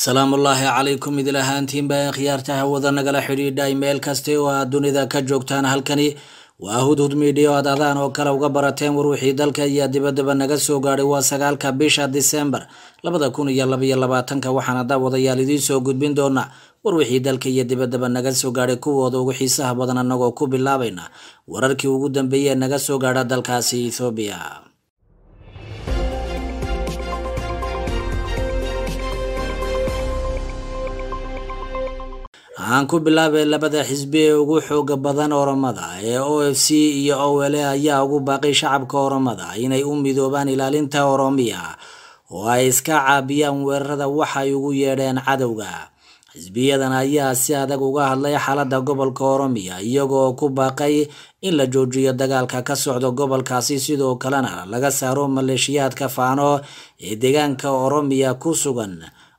salaamullaahi calaykum idil ahaantiinba ee khiyaarta hawada nagala xidhiidhay meel kasta oo aad dunida ka joogtaan halkani waa hudhud miidhiya o aad adaan oo kale uga barateen war wixii dalka iyo dibadaba naga soo gaadhay waa sagaalka bisha disembar labada kun iyo labaiyo labaatanka waxaana daawadayaal idiin soo gudbin doonaa war wixii dalka iyo dibadaba naga soo gaadhay kuwooda ugu xiisaha badan annagoo ku bilaabayna wararkii ugu dambeeyee naga soo gaadha dalkaasi ethoobiya aan ku bilaabay labada xisbi ee ugu xooga badan oromada ee o f c iyo o l a ayaa ugu baaqay shacabka oromada inay u midoobaan ilaalinta oromiya oo ay iska caabiyaan weerarada waxay ugu yeedheen cadowga xisbiyadan ayaa si adag uga hadlay xaaladda gobolka oromiya iyagoo ku baaqay in la joojiyo dagaalka ka socda gobolkaasi sidoo kalena laga saaro maleeshiyaadka faano ee deegaanka oromiya ku sugan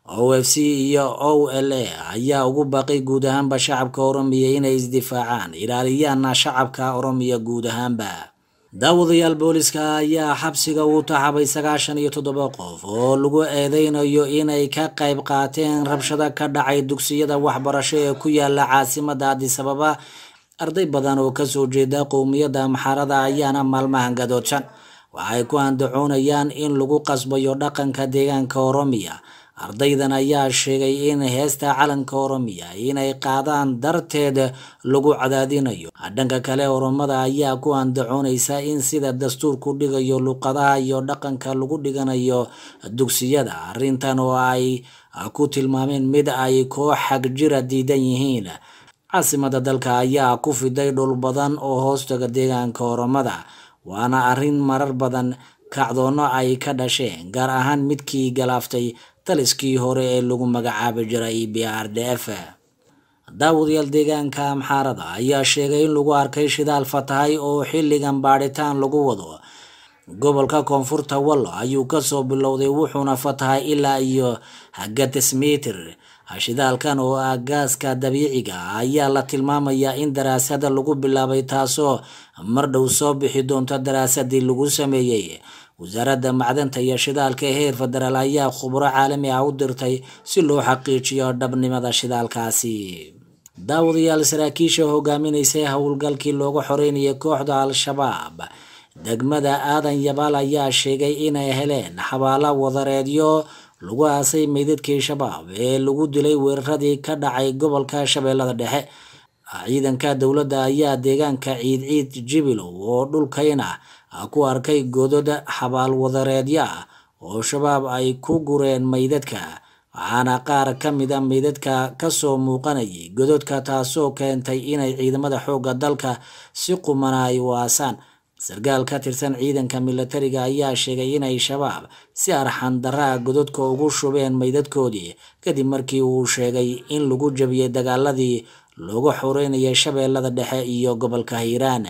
o f c iyo o l a ayaa ugu baaqay guud ahaanba shacabka oromiya inay isdifaacaan ilaaliyaanna shacabka oromiya guud ahaanba daawadayaal booliska ayaa xabsiga uu taxabay sagaashan iyo toddoba qof oo lagu eedeynayo inay ka qayb qaateen rabshada ka dhacay dugsiyada waxbarasho ee ku yaala caasimada addisababa arday badan oo kasoo jeeda qowmiyadda amxaarada ayaana maalmahan gadoojan waxay ku andacoonayaan in lagu qasbayo dhaqanka deegaanka oromiya ardaydan ayaa sheegay in heesta calanka oromiya inay qaadaan darteed lagu cadaadinayo dhanka kale oromada ayaa ku andacoonaysa in sida dastuurku dhigayo luqadaha iyo dhaqanka lagu dhiganayo dugsiyada arrintan oo ay ku tilmaameen mid ay koo xagjira diidan yihiin caasimada dalka ayaa ku fiday dhul badan oo hoostaga deegaanka oromada waana arrin marar badan kacdoonno ay ka dhasheen gaar ahaan midkii galaaftay taliskii hore ee lagu magacaabi jiray b r d f daawadayaal deegaanka amxaarada ayaa sheegay in lagu arkay shidaal fatahay oo xilligan baadhitaan lagu wado gobolka koonfurta wallo ayuu kasoo bilowday wuxuuna fatahay ilaa iyo hagatismitir shidaalkan oo ah gaaska dabiiciga ah ayaa la tilmaamayaa in daraasada lagu bilaabay taasoo mar dhow soo bixi doonto daraasadii lagu sameeyey wasaaradda macdanta iyo shidaalka heer federaal ayaa khubro caalami ah u dirtay si loo xaqiijiyo dhabnimada shidaalkaasi daawadayaal saraakiisha hogaaminaysay howlgalkii looga xoreynayay kooxda al-shabaab degmada aadan yabaal ayaa sheegay inay heleen xabaalo wadareedyo lagu aasay meydadkii shabaab ee lagu dilay weeraradii ka dhacay gobolka shabeellada dhexe ciidanka dowladda ayaa deegaanka ciidciid ciid oo dhulkayna ku arkay godod xabaal ah oo shabaab ay ku gureen maydadka waxaana qaar ka mida meydadka kasoo muuqanayay gododka taasoo keentay inay ciidamada xoogga dalka si quman ay waasaan sarkaal ka tirsan ciidanka milatariga ayaa sheegay inay shabaab si arxan daraa gododka ugu shubeen meydadkoodii kadib markii uu sheegay in lagu jabiyey dagaaladii looga xoreynaya shabeellada dhexe iyo gobolka hiiraan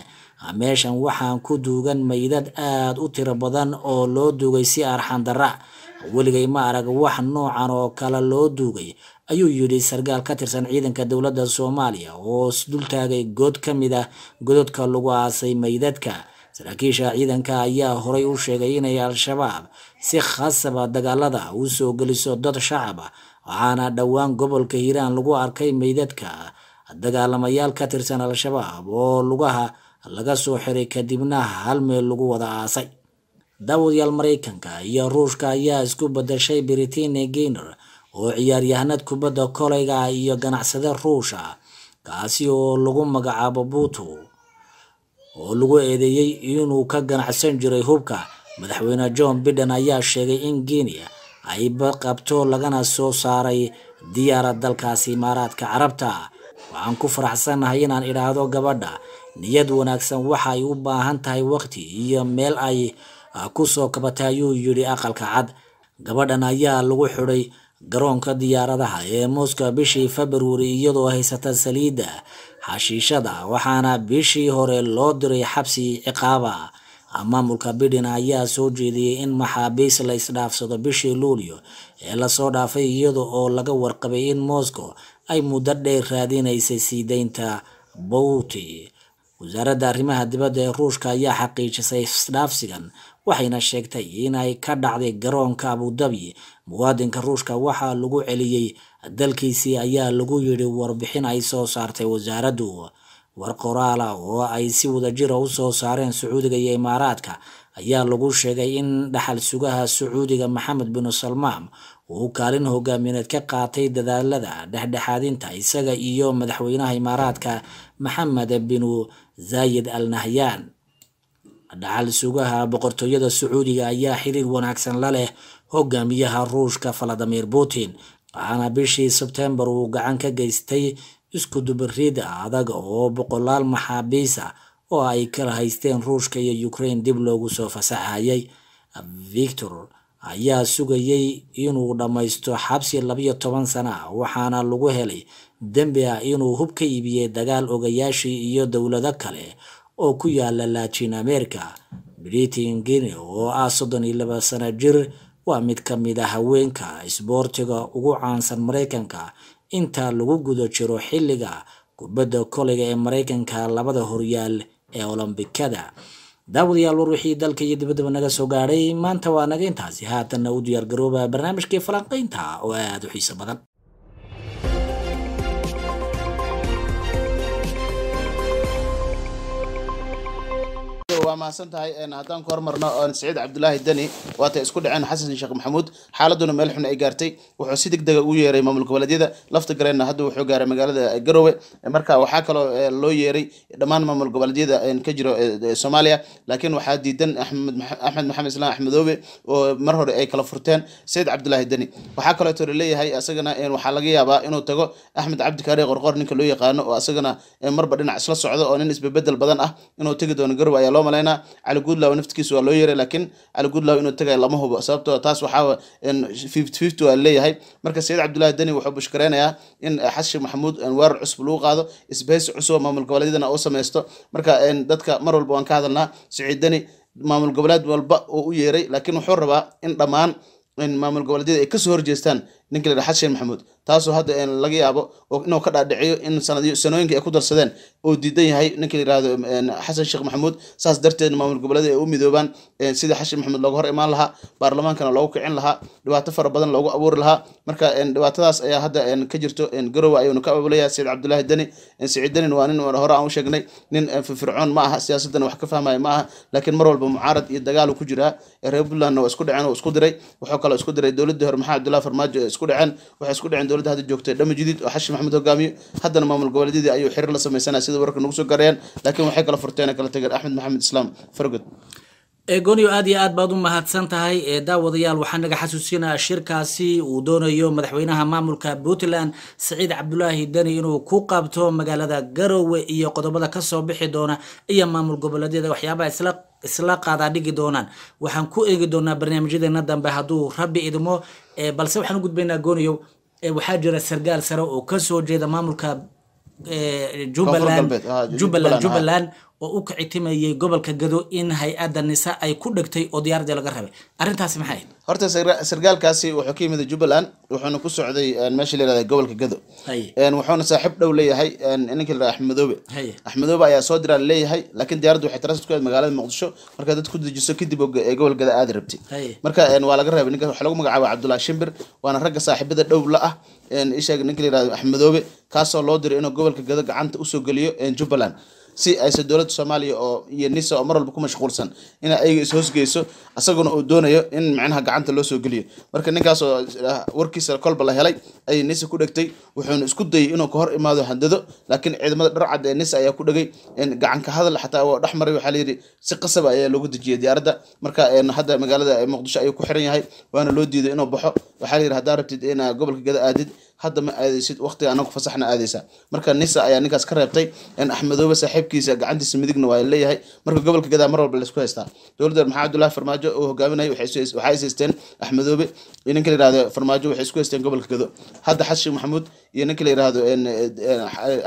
meeshan waxaan ku duugan maydad aada u tiro badan oo loo duugay si arxan weligay ma arag wax noocan oo kale loo duugay ayuu yidhi sargaal ka tirsan ciidanka dowladda soomaaliya oo dultaagay good ka mid ah gododka lagu aasay maydadka saraakiisha ciidanka ayaa horay u sheegay inay al-shabaab si khasaba dagaalada u soo geliso dad shacaba waxaana dhowaan gobolka hiiraan lagu arkay maydadka dagaalamayaal ka tirsan al-shabaab oo lugaha laga soo xiray kadibna hal meel lagu wada aasay daawadayaal maraykanka iyo ruushka ayaa isku badashay britania gaynor oo ciyaaryahanad kubadda kolayga ah iyo ganacsade ruusha kaasi oo lagu magacaabo buutu oo lagu eedeeyey inuu ka ganacsan jiray hubka madaxweyne john biden ayaa sheegay in geniya ay baqabto lagana soo saaray diyaara dalkaasi imaaraadka carabta waxaan ku faraxsannahay inaan idhaahdo gabadha niyad wanaagsan waxa u baahan tahay waqti iyo meel ay ah, ku soo kabatay ayuu yidhi aqalka cad gabadhan ayaa lagu xidhay garoonka diyaaradaha ee moscow bishii februari iyadoo haysata saliidda xashiishada waxaana bishii hore loo diray xabsi ciqaaba maamulka biden ayaa soo jeediyey in maxaabiis la isdhaafsado bishii luulyo ee lasoo dhaafay iyada oo laga warqabay in moscow ay muddo dheer raadinaysay sii deynta bouti wasaaradda arrimaha dibadda ee ruushka ayaa xaqiijisay isdhaafsigan waxayna sheegtay inay ka dhacday garoonka abudabi muwaadinka ruushka waxaa lagu celiyey dalkiisii ayaa lagu yidhi warbixin ay soo saartay wasaaraddu war qoraala ah oo ay si wadajira ah u soo saareen sacuudiga iyo imaaraadka ayaa lagu sheegay in dhaxal sugaha sacuudiga maxamed bin salmaan uu kaalin hogaamineed ka qaatay dadaalada dhexdhexaadinta isaga iyo madaxweynaha imaaraadka maxamed binu zaayid al nahyaan dhacal sugaha boqortooyada sacuudiga ayaa xiriir wanaagsan la leh hogaamiyaha ruushka valadimir putin waxaana bishii sebtembar uu gacan ka geystay isku dubarid adag oo boqolaal maxaabiisa ah oo ay kala haysteen ruushka iyo ukrain dib loogu soo fasaxayay victor ayaa sugayey inuu dhammaysto xabsi labiyo toban sana waxaana lagu helay dembi ah inuu hub ka iibiyey dagaal ogayaashii iyo dowlado kale oo ku yaala latin america britin guine oo ah soddon iyo laba sana jir waa mid ka mid a ah haweenka isboortiga ugu caansan maraykanka intaa lagu guda jiro xilliga kubadda kolega ee maraykanka labada horyaal ee olombikada daawadayaal warwixii dalka iyo dibaddaba naga soo gaadhay maanta waa naga intaasi haatanna u diyaargarooba barnaamijkii falanqaynta oo aada u xiiso badan waa mahadsan tahay haddaan ku hormarno saciid cabdulaahi deni waatay isku dhaceen xasan sheekh maxamuud xaaladuna meel xun ay gaartay wuxuu si deg dega ah u yeeray maamulka waladiyada lafta gareenna hadda wuxuu gaaray magaalada garowe marka waxaa kaloo loo yeeray dhammaan maamulka waladiyada ka jiro soomaaliya laakiin waxaa diidan axmed maxamed islaan axmedoobe oo mar hore ay kala furteen saciid cabdulaahi deni waxaa kaleeto leeyahay isagana waxaa laga yaabaa inuu tago axmed cabdi kaari qorqoor ninka loo yaqaano oo isagana marba dhinac isla socdo oo nin isbebedel badan ah inuu tegi doono garowe ayaa loo malay noqonayna cali goodlow naftikiisa waa loo yeeray laakiin cali goodlow inuu tagay lama hubo sababto taas waxaa fifty fifty waa leeyahay marka sayid cabdullaahi deni wuxuu bushkareynayaa in xashi eh, maxamuud waarar cusub lagu qaado isbahaysi cusub maamul goboleedyadana uu samaysto marka eh, dadka mar walba waan ka hadalnaa siciid dani maamul goboleed walba uu u yeeray laakiin wuxuu rabaa in dhammaan maamul goboleedyada ay kasoo horjeestaan ninka la dhaha xashin maxamuud taasoo hadda laga yaabo inuu ka dhaadhiciyo in sanadiyo sanooyinka ay ku darsadeen oo diidan yahay ninka la xasan sheekh maxamuud saas darteed maamul goboleeda ay u midoobaan sidii xashin maxamuud looga hor imaan lahaa baarlamaankana loogu kicin lahaa dhibaato fara badan loogu abuuri lahaa marka dhibaatadaas ayaa hadda ka jirto garowe ayuuna ka abaabulaya saciid cabdulaahi deni saciid denin waa nin hore aan u sheegnay nin firfircoon ma aha siyaasaddan wax ka fahmaya ma aha laakiin mar walba mucaarad iyo dagaalu ku jiraa reer puntlandna waa isku dheceen oo isku diray wuxuu kaloo isku diray dowladdii hore maxamed abdullahi farmaajo ee isku dheceen waxay isku dheceen dowladda hadda joogtay dhami jadiid oo xashin maxamed hogaamiyo haddana maamul goboleedyadii ayuu xiriir la sameysanaya sida wararka nagu soo gaarayaan laakiin waxay kala furteen kala tageen axmed maxamed islaam fargod egonio eh, aad iyo aad baad u mahadsan tahay eedaawadayaal eh, waxaa naga xasuusinayaa shirkaasi uu doonayo madaxweynaha maamulka puntland saciid cabdulaahi deni inuu ku qabto magaalada garowe iyo qodobada kasoo bixi doona iyo maamul goboleedyada waxyaabaha isla isla qaadaa dhigi doonaan waxaan ku eegi doonaa barnaamijyadeena dambe hadduu rabbi idmo eh, balse waxaan u gudbaynaa gooniyow waxaa jira sargaal sare oo kasoo jeeda maamulka jubbaland jubbaland oo u kicitimayay gobolka gado in hay-adda nisa ay ku dhegtay oo diyaaradii laga rabay arrintaasi maxay ahayd horta sargaalkaasi wuxuu ka yimid jubbaland wuxuuna ku socday meesha la yihahda gobolka gado wuxuuna saaxiib dhow leeyahay ninka la axmed madoobe ayaa soo diraa leeyahay laakiin diyaaraddu waxay taraasud ku aad magaalada muqdisho markaa dad ku dejiso kadib gobol gada aadi rabtay marka waa laga reebay ninka waxaa lagu magacaaba cabdullaahi shimbir waana ragga saaxiibada dhow la ah isheeg ninka la yihahdo axmed kaasoo loo diray inuu gobolka gado gacanta usoo geliyo jubbaland si ayse dowladda soomaaliya oo iyo nisa oo mar walba ku mashquulsan in ayaga is-hoosgeyso asaguna uu doonayo in micnaha gacanta loo soo geliyo marka ninkaasoo ah, warkiisa kolba la helay ayay nisa ku dhegtay wuxuuna isku dayay inuu ka hor imaado handado laakiin ciidamada dharcad ee nisa ayaa ku dhegay gacanka hadal xataa waa dhex maray waxaa layidhi si qasab ayaa loogu dejiyay diyaaradda marka hadda magaalada muqdisho ayuu ku xiran yahay waana loo diiday inuu baxo waxaa layidhi haddaa rabtid inaa ah, gobolka gada aadid hadda ma aadaysid waqtiga anagu fasaxna aadaysa marka nisa ayaa ninkaas ka reebtay in axmedoobe saaxiibkiisa gacantiisa midigna waa leeyahay marka gobolka gadaa mar walba laysku haystaa dowladda maxamed abdullahi farmaajo uu hogaaminayay waxaa is haysteen axmedoobe iyo ninka la yihahdo farmaajo waxay isku haysteen gobolka gado hadda xashi maxamuud iyo ninka la yihahdo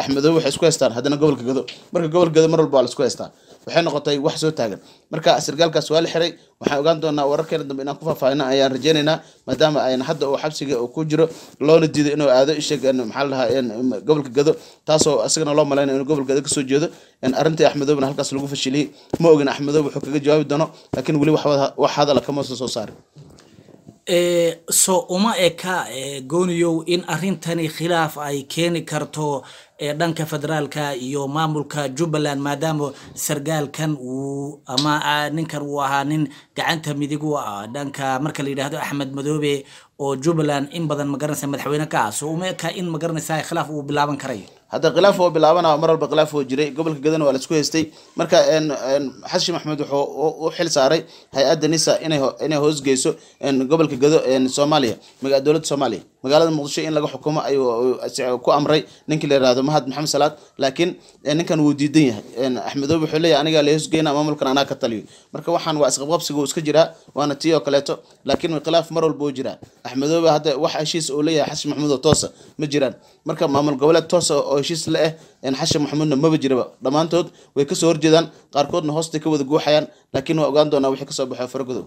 axmedoobe waxay isku haystaan haddana gobolka gado marka gobolka gado mar walba waa laisku haystaa waxay noqotay wax soo taagan marka sargaalkaas waa la xiray waxaan ogaan doonaa wararkeena dambe inaan ku faahfaahino ayaan rajeynaynaa maadaama ayna hadda uu xabsiga uu ku jiro loona diido inuu aado isha maxaa lahaa gobolka gado taasoo isagana loo malaynayo inuu gobolka gado kasoo jeedo arrintii axmedoobna halkaas lagu fashiliyey ma ogin axmedoob wuxuu kaga jawaabi doono laakiin weli wax hadala ah kama soo soo saarin Eh, so uma eka eh, gooniyow in arintani khilaaf ay keeni karto eh, dhanka federaalka iyo maamulka jubbaland maadaama sargaalkan uu ama ah, ninkan uu ahaa nin gacanta midig u ah dhanka marka la yidhaahdo axmed madoobe oo jubbaland in badan magaranaysa madaxweyne ka ah so uma eka in magaranaysa khilaaf uu bilaaban karay hadda khilaaf oo bilaabanaa mar walba khilaaf oo jiray gobolka gadana waa la isku haystay marka xashi maxamed wuxuu u xil saaray hay-adda nisa inay hoosgeyso gobolka gado soomaaliya dowladda soomaaliya magaalada muqdisho in laga xukumo ayuu ku amray ninkii la yihahdo mahad maxamed salaad laakiin ninkan wuu diidan yahay axmedoobe wuxuu leeyahy anigaa lahosgeyna maamulkan anaa ka taliyo marka waxaan waa isqabqabsigu iska jiraa waana tii oo kaleeto laakiin khilaaf mar walba u jiraan axmedoobe hadda wax heshiis uu leeyahay xashi maxamuud oo toosa ma jiraan marka maamul goboleed toosa oo heshiis la ah xashi maxamuudna maba jiraba dhammaantood way kasoo horjeedaan qaarkoodna hoostay ka wada guuxayaan laakiin waa ogaan doonaa wixii kasoo baxo faragodow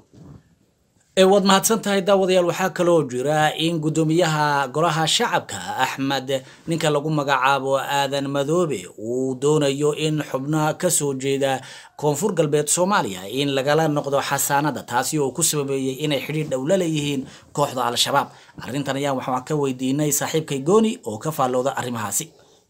waad mahadsan tahay daawadayaal waxaa kaloo jira in guddoomiyaha golaha shacabka axmed ninka lagu magacaabo aadan madoobe uu doonayo in xubnaha kasoo jeeda koonfur galbeed soomaaliya in lagala noqdo xasaanada taasi oo ku sababeeyey inay xidhiir dhow la leeyihiin kooxda al-shabaab arrintan ayaan waxaan ka weydiinay saaxiibkay gooni oo ka faallooda arrimahaasi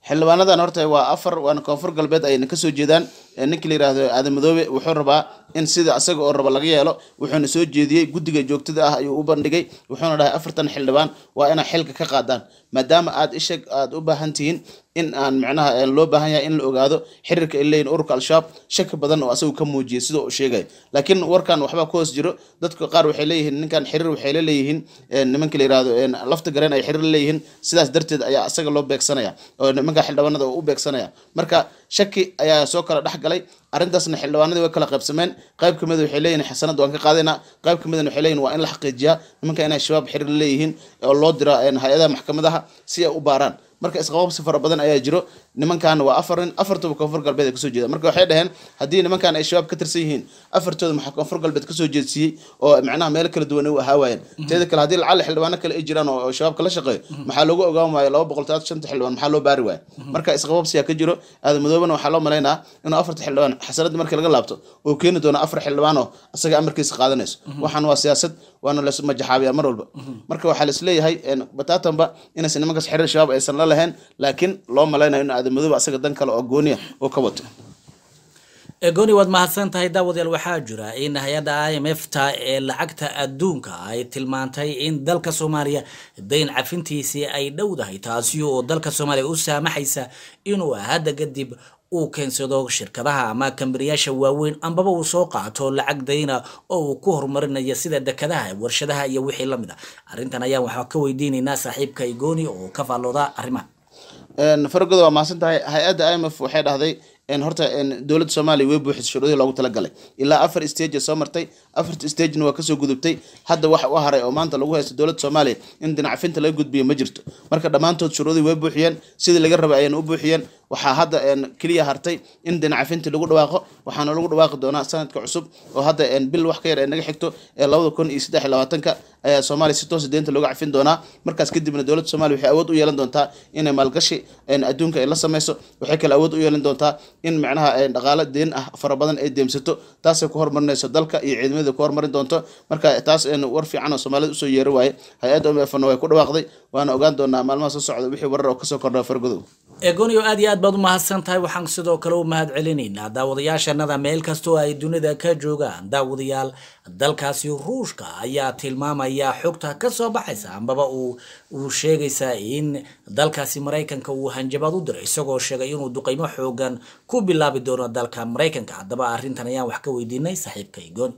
xildhibaanadan horta waa afar waana koonfur galbeed ayna kasoo jeedaan ninkii la yihahdo aadamadoobe wuxuu rabaa in sida asaga oo raba laga yeelo wuxuuna soo jeediyey guddiga joogtada ah ayuu u bandhigay wuxuuna dhahay afartan xildhibaan waa inaa xilka ka qaadaan maadaama aad isha aad u baahan tihiin in aan micnaha eh, loo baahan yahay in la ogaado xiriirka ay leeyihin ururka al-shabaab shaki badan oo asagu ka muujiyay sida uu sheegay laakiin warkan waxba ku hoos jiro dadka qaar waxay leeyihiin ninkan xiriir waxay la leeyihiin eh, nimanka la yirahdo eh, lafta gareen ay xiriir la leeyihiin sidaas darteed ayaa asaga loo beegsanaya oo nimanka xildhibaanada oo u beegsanaya marka shaki ayaa soo kala dhex galay arrintaasna xildhibaanadii way kala qaybsameen qayb ka kamid waxay leeyihin xasanad waan ka qaadayna qayb ka kamid waxay leeyihin waa in la xaqiijiyaa nimanka inay shabaab xiriir leeyihiin oo loo dira hay-adaha maxkamadaha si ay u baaraan marka isqababsi fara badan ayaa jiro nimankan waa afaran afartuba koonfur galbeed kasoo jeeda marka waxay dhaheen haddii nimankan ay shabaab ka tirsan yihiin afartooda maxaa koonfur galbeed kasoo jeedsiiyey oo macnaha meelo kala duwan u ahaa waayeen mhm. teeda kale haddii lacalle xildhibaano kale ay jiraan oo shabaabka la shaqeeyo mhm. maxaa loogu ogaan waayo laba boqol talaad shanta xildhibaan maxaa loo baari waayo mhm. marka isqababsiyaa ka jiro aadamadooban waxaa loo malaynaa inuu afarta xildhibaan xasanaddii markii laga laabto uu keeni doono afar xildhibaan oo asaga amarkiisa qaadanayso waxaan waa siyaasad waana lays mar walba marka waxaa laisleeyahay bataatanba inaysan nimankaas xiriir shabaab aysan la lahayn laakiin loo malaynayo in aadamadoba asaga dan kale oo gooniya ah uu ka wato gooni waad mahadsan tahay daawadayaal waxaa jira in hay-adda i m f ta ee lacagta adduunka ay tilmaantay in dalka soomaaliya dayn cafintiisii ay dhowdahay taasi oo dalka soomaaliya u saamaxaysa inuu hadda kadib uu keensado shirkadaha ama kambariyaasha waaweyn ambaba uu soo qaato lacag dayna oo uu ku horumarinaya sida dekadaha warshadaha iyo wixii lamid a ah. arintan ayaan waxaa ka weydiinaynaa saaxiibka igoni oo ka faallooda arrimaha fargoda waa mahadsan tahay hay-adda i m f waxay dhahday horta dowladda soomaaliya way buuxis shuruudihii loogu talagalay ilaa afar stage soo martay afarta stagena waa kasoo gudubtay hadda wax u haray oo maanta lagu haysto dowladda soomaaliya in dhinacfinta laga gudbiyo ma jirto marka dhammaantood shuruudihii way buuxiyeen sidii laga rabay ayayna u buuxiyeen waxaa hadda keliya hartay in dinacafinti lagu dhawaaqo waxaana lagu dhawaaqi doonaa sanadka cusub oo hadda bil wax ka yar ee naga xigto ee labada kun iyo saddex iyo labaatanka ayaa soomaaliya si toosa deynta looga cafin doonaa markaas kadibna dowladda soomaliya waxay awood u yeelan doontaa inay maalgashi adduunka ay la samayso waxay kale awood u yeelan doontaa in macnaha dhaqaalo deen ah fara badan ay deemsato taasay ku hormarinayso dalka iyo ciidamada ku hormarin doonto marka taas war fiican oo soomaalida usoo yeeri waaye hay-adda omefna way ku dhawaaqday waana ogaan doonaa maalmaha soo socda wixii warar oo kasoo kordha fargodow aad baad u mahadsan tahay waxaan sidoo kale u mahad celinaynaa daawadayaashannada meel kastoo ay dunida ka joogaan daawadayaal dalkaasi ruushka ayaa tilmaamaya xogta kasoo baxaysa ambaba uu sheegaysaa in dalkaasi maraykanka uu hanjabaad u diray isagoo sheegay inuu duqeymo xoogan ku bilaabi doono dalka maraykanka haddaba arrintan ayaan wax ka weydiinay saaxiibka saaxiibkaygoon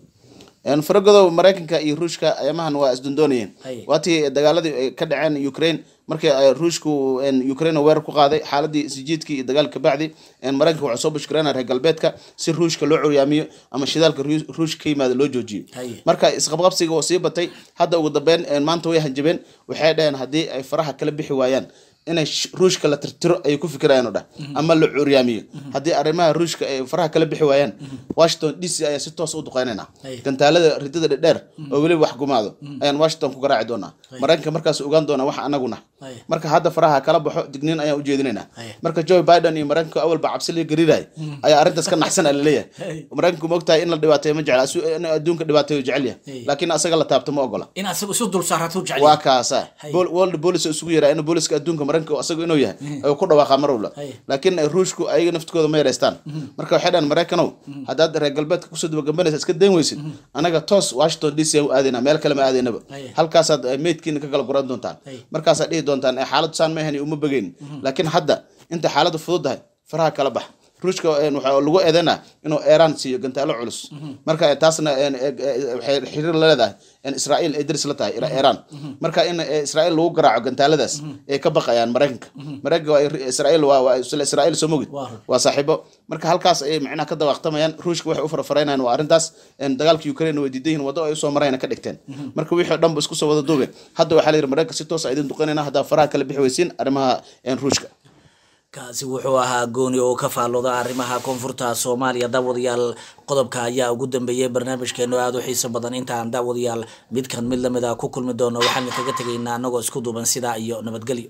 faragodo maraykanka iyo ruushka ayamahan waa isdondoonayeen waatii dagaaladii ka dhaceen ukraine markii ruushku ukraine weerar ku qaaday xaaladii isijiidkii iyo dagaalka kabacdi maraykanka waxaa soo bushkareena reer galbeedka si ruushka loo curyaamiyo ama shidaalka ruushka ka yimaada loo joojiyo marka isqabqabsiga oo sii batay hadda ugu dambeen maanta way hanjabeen waxay dhaheen haddii ay faraha kala bixi waayaan inay ruushka la tirtiro ay ku fikirayano dheh ama la curyaamiyo haddii arrimaha ruushka ay faraha kala bixi waayaan washington d c ayaan si toos u duqeynaynaa gantaalada ridada dhedheer oo weliba wax gumaado mm. ayaan washington ku garaaci doonaa maraykanka markaas ogaan doonaa wax anaguna marka hadda faraha kala baxo digniin ayaan ujeedinaynaa marka joe biden iyo maraykanka awalba cabsila gariiray mm. ayaa arrintaas ka naxsan a laleeyahay maraykanku ma ogtahay in la dhibaateeyo ma jecel in adduunka dhibaateeyo jecel yahay laakiin asaga la taabto ma ogola waa kaasa world police isugu yeraa in booliska adduunka maraykanka asagu inuu yahay ayuu eh. ku dhawaaqa marwla eh. laakiin ruushku ayaga naftkooda ma yaraystaan mm-hmm. marka waxay dhahan maraykanow mm-hmm. haddaad reer galbeedka kusoo dabagambanaysa iska dayn weysid mm-hmm. anaga toos washington d c aan u aadayna meel kale ma aadaynaba eh. halkaasaad meydkiina ka kala guran doontaan markaasaad dhihi doontaan xaaladu saan ma ahan uma bogeynin laakiin hadda inta xaaladdu fudud tahay faraha kala bax ruushka waxaa lagu eedana inuu iran siiyo gantaalo culus marka taasna e, e, xiriir la leedahay israail ay daris la tahay iran marka in e, israail lagu garaaco gantaaladaas ay ka baqayaan maraykanka maraykanisrail soo mogid waa saaxiibo marka halkaas ayay macnaha ka dawaaqtamayaan ruushka waxay u farafaraynayaan waa arrintaas dagaalka ukraine way diidan yihin waddo ay usoo marayna ka dhigteen marka wixii dhan isku soo wada duubeen hadda waxaa la yidhi maraykanka si toos ah idin duqanayna haddaa faraha kala bixi weysiin arrimaha ruushka kaasi wuxuu ahaa gooni oo ka faalooda arrimaha koonfurta soomaaliya daawadayaal qodobka ayaa ugu dambeeyay barnaamijkeenu aada u xiiso badan intaan daawadayaal midkan mid lamid a ah ku kulmi doono waxaan kaga tegaynaa anagoo isku duuban sidaa iyo nabadgelyo